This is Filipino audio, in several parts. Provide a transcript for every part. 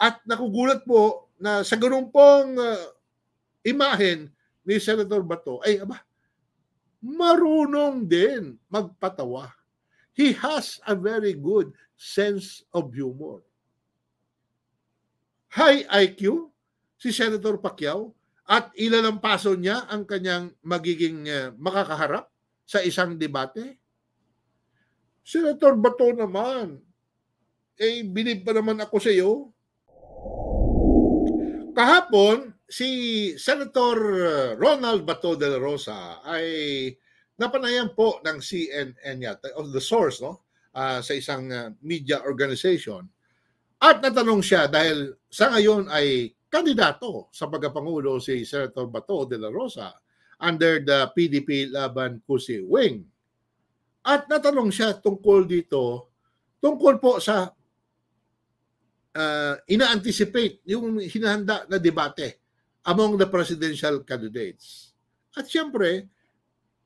At nakugulat po na sa ganun pong uh, imahen ni Senator Bato, ay aba, marunong din magpatawa. He has a very good sense of humor. High IQ si Senator Pacquiao at ilalampaso niya ang kanyang magiging uh, makakaharap sa isang debate. Senator Bato naman, eh, bilib pa naman ako sa iyo Kahapon, si Senator Ronald Bato de la Rosa ay napanayan po ng CNN yata, of the source, no? Uh, sa isang ah, media organization. At natanong siya dahil sa ngayon ay kandidato sa pagkapangulo si Senator Bato de la Rosa under the PDP Laban Kusi Wing. At natanong siya tungkol dito, tungkol po sa uh, ina-anticipate yung hinahanda na debate among the presidential candidates. At siyempre,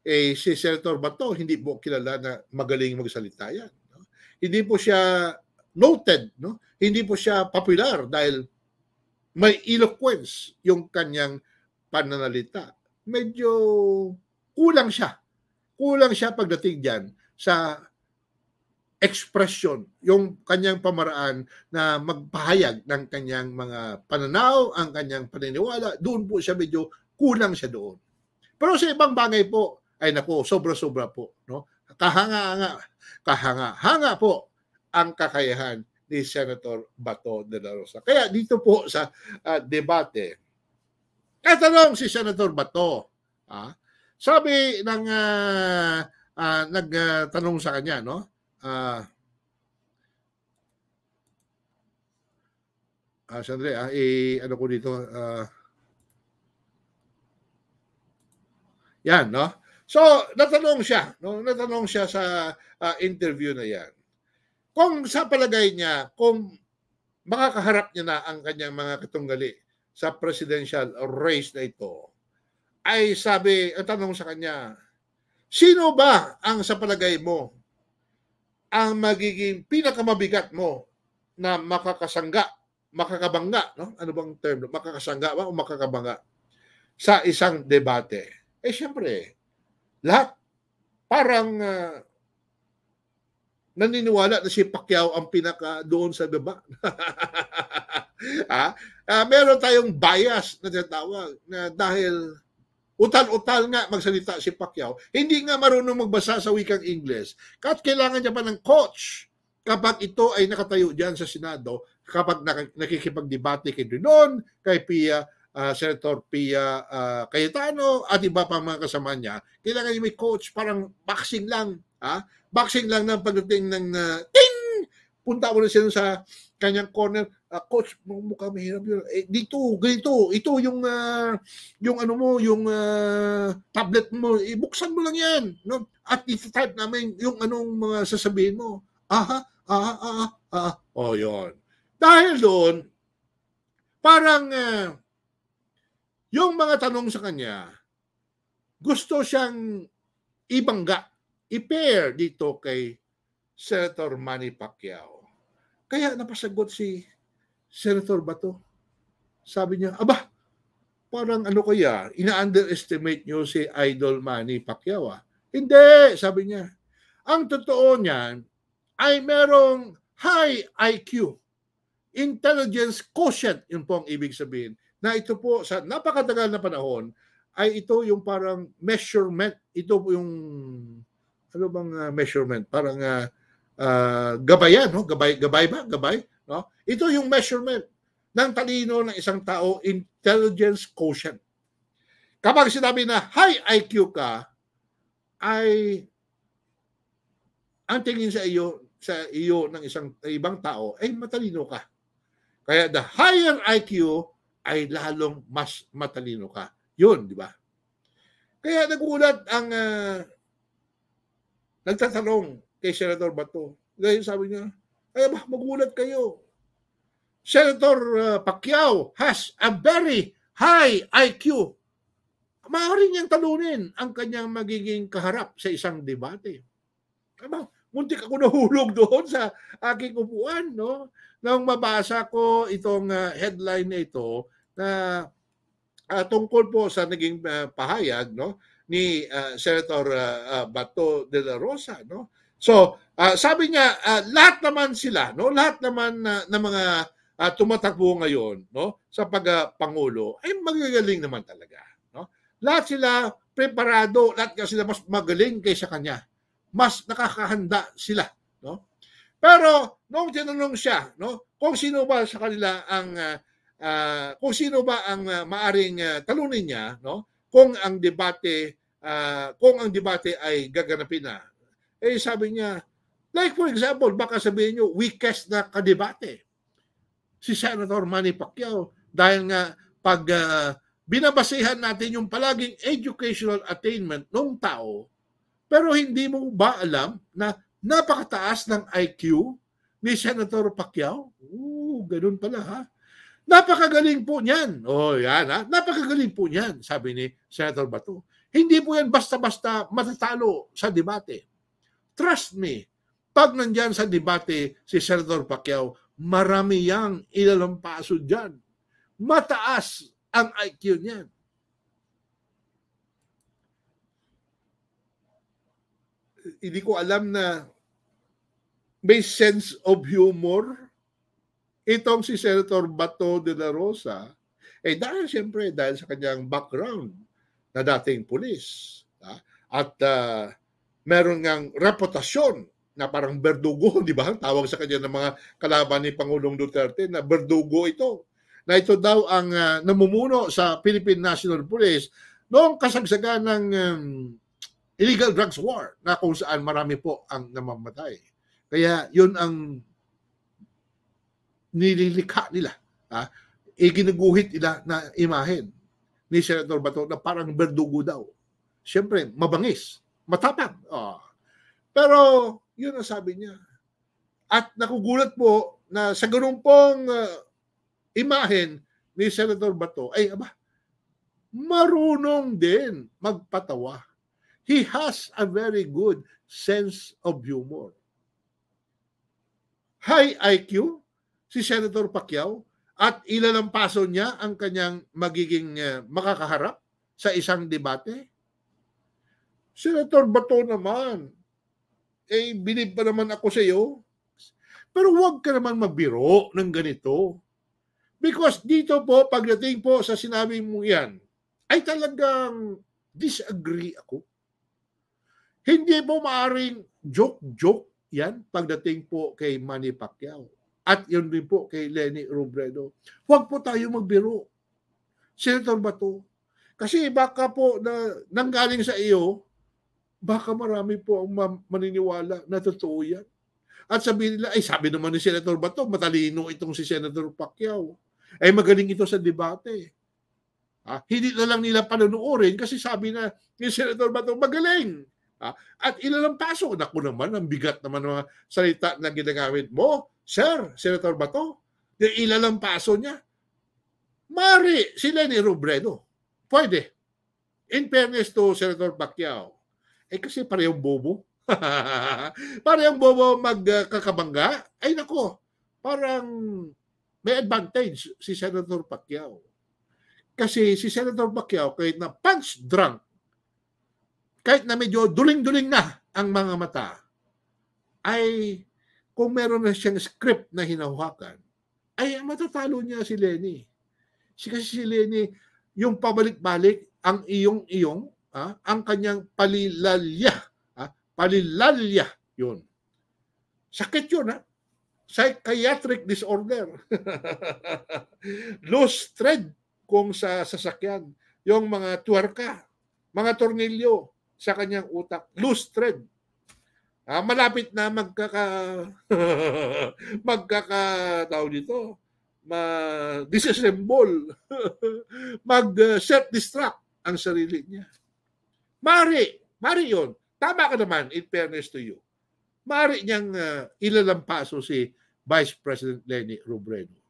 eh, si Senator Bato, hindi po kilala na magaling magsalita yan. No? Hindi po siya noted, no? hindi po siya popular dahil may eloquence yung kanyang pananalita. Medyo kulang siya. Kulang siya pagdating dyan sa expression, yung kanyang pamaraan na magpahayag ng kanyang mga pananaw, ang kanyang paniniwala, doon po siya medyo kulang siya doon. Pero sa ibang bagay po, ay nako, sobra-sobra po. No? Kahanga-hanga, kahanga-hanga po ang kakayahan ni Senator Bato de la Rosa. Kaya dito po sa uh, debate, katanong si Senator Bato, ah, sabi ng uh, uh, nagtanong uh, sa kanya, no? Ah, ah Sandre, ah, eh, ano ko dito? Ah, yan, no? So, natanong siya, no? Natanong siya sa uh, interview na yan. Kung sa palagay niya, kung makakaharap niya na ang kanyang mga katunggali sa presidential race na ito, ay sabi, ang tanong sa kanya, sino ba ang sa palagay mo ang magiging pinakamabigat mo na makakasangga, makakabangga, no? Ano bang term? Makakasangga ba o makakabangga sa isang debate? Eh siyempre, lahat parang uh, naniniwala na si Pacquiao ang pinaka doon sa baba. ah, Uh, meron tayong bias na tinatawag na dahil Utal-utal nga magsalita si Pacquiao. Hindi nga marunong magbasa sa wikang Ingles. Kahit kailangan niya pa ng coach kapag ito ay nakatayo diyan sa Senado, kapag nakikipagdebate kay Dinon, kay Pia, uh, Senator Pia uh, Cayetano, at iba pang mga kasama niya, kailangan niya may coach, parang boxing lang. Ha? Boxing lang ng pagdating ng uh, ting! Punta mo na sa kanyang corner, uh, coach, mukha mahirap yun. Eh, dito, ganito, ito yung, uh, yung ano mo, yung uh, tablet mo, ibuksan eh, mo lang yan. No? At iti-type namin yung anong mga sasabihin mo. Aha, aha, aha, aha. O, oh, yun. Dahil doon, parang uh, yung mga tanong sa kanya, gusto siyang ibangga, i-pair dito kay Senator Manny Pacquiao kaya napasagot si Senator Bato. Sabi niya, aba, parang ano kaya, ina-underestimate niyo si Idol Manny Pacquiao ah. Hindi, sabi niya. Ang totoo niyan ay merong high IQ, intelligence quotient, yun po ang ibig sabihin, na ito po sa napakatagal na panahon, ay ito yung parang measurement, ito po yung, ano bang uh, measurement? Parang uh, uh, ah, gabayan, no? Gabay, gabay ba? Gabay, no? Ito yung measurement ng talino ng isang tao, intelligence quotient. Kapag sinabi na high IQ ka, ay ang tingin sa iyo sa iyo ng isang ibang tao ay matalino ka. Kaya the higher IQ ay lalong mas matalino ka. Yun, di ba? Kaya nagulat ang uh, nagtatanong kay Senator Bato. Ngayon sabi niya, ay ba, magulat kayo. Senator uh, Pacquiao has a very high IQ. Maaari niyang talunin ang kanyang magiging kaharap sa isang debate. Aba, muntik ako nahulog doon sa aking upuan, no? Nang mabasa ko itong uh, headline na ito na uh, tungkol po sa naging uh, pahayag, no? ni uh, Senator uh, uh, Bato de la Rosa no So, uh, sabi niya, uh, lahat naman sila, no? lahat naman uh, ng mga uh, tumatakbo ngayon no? sa pagpangulo uh, ay magagaling naman talaga. No? Lahat sila preparado, lahat kasi sila mas magaling kaysa kanya. Mas nakakahanda sila. No? Pero noong tinanong siya, no, kung sino ba sa kanila ang uh, uh, kung sino ba ang uh, maaring uh, talunin niya, no? Kung ang debate uh, kung ang debate ay gaganapin na, eh sabi niya, like for example, baka sabihin niyo, weakest na kadebate. Si Senator Manny Pacquiao dahil nga pag uh, ah, binabasehan natin yung palaging educational attainment ng tao, pero hindi mo ba alam na napakataas ng IQ ni Senator Pacquiao? Oo, ganun pala ha. Napakagaling po niyan. O oh, yan ha. Napakagaling po niyan, sabi ni Senator Bato. Hindi po yan basta-basta matatalo sa debate. Trust me, pag nandyan sa debate si Senator Pacquiao, marami yang ilalampaso dyan. Mataas ang IQ niyan. Hindi ko alam na may sense of humor itong si Senator Bato de la Rosa. Eh dahil siyempre, dahil sa kanyang background na dating pulis. Ha? Ah, at uh, meron ngang reputasyon na parang berdugo, di ba? Ang tawag sa kanya ng mga kalaban ni Pangulong Duterte na berdugo ito. Na ito daw ang uh, namumuno sa Philippine National Police noong kasagsagan ng um, illegal drugs war na kung saan marami po ang namamatay. Kaya yun ang nililikha nila. Ha? Iginuguhit nila na imahen ni Senator Bato na parang berdugo daw. Siyempre, mabangis, matapang. Oh. Pero, yun ang sabi niya. At nakugulat po na sa ganun pong uh, imahen ni Senator Bato, ay aba, marunong din magpatawa. He has a very good sense of humor. High IQ si Senator Pacquiao at ilalampaso niya ang kanyang magiging uh, makakaharap sa isang debate? Senator Bato naman, eh, bilib pa naman ako sa iyo. Pero huwag ka naman magbiro ng ganito. Because dito po, pagdating po sa sinabi mo yan, ay talagang disagree ako. Hindi po maaring joke-joke yan pagdating po kay Manny Pacquiao. At yun din po kay Lenny Robredo. Huwag po tayo magbiro. Senator Bato. Kasi baka po na nanggaling sa iyo baka marami po ang maniniwala na totoo yan. At sabi nila, ay sabi naman ni Senator Bato, matalino itong si Senator Pacquiao. Ay eh, magaling ito sa debate. Ah, hindi na lang nila panonoodin kasi sabi na ni Senator Bato, magaling. Ah, at ilan ang paso? Naku naman, ang bigat naman ng mga salita na ginagamit mo. Sir, Senator Bato, ilan ang paso niya? Mari, sila ni Robredo. Pwede. In fairness to Senator Pacquiao, eh kasi parehong bobo. parehong bobo magkakabangga. Ay nako, parang may advantage si Senator Pacquiao. Kasi si Senator Pacquiao kahit na punch drunk, kahit na medyo duling-duling na ang mga mata, ay kung meron na siyang script na hinahuhakan, ay matatalo niya si Lenny. Si kasi si Lenny, yung pabalik-balik, ang iyong-iyong, ah, ang kanyang palilalya. Ah, palilalya, yun. Sakit yun, ha? Psychiatric disorder. Loose thread kung sa sasakyan. Yung mga tuwerka, mga tornilyo sa kanyang utak. Loose thread. Ah, malapit na magkaka magkaka tao dito ma disassemble mag uh, self-destruct ang sarili niya. Mari, mari yon. Tama ka naman, in fairness to you. Mari niyang uh, ilalampaso si Vice President Lenny Robredo.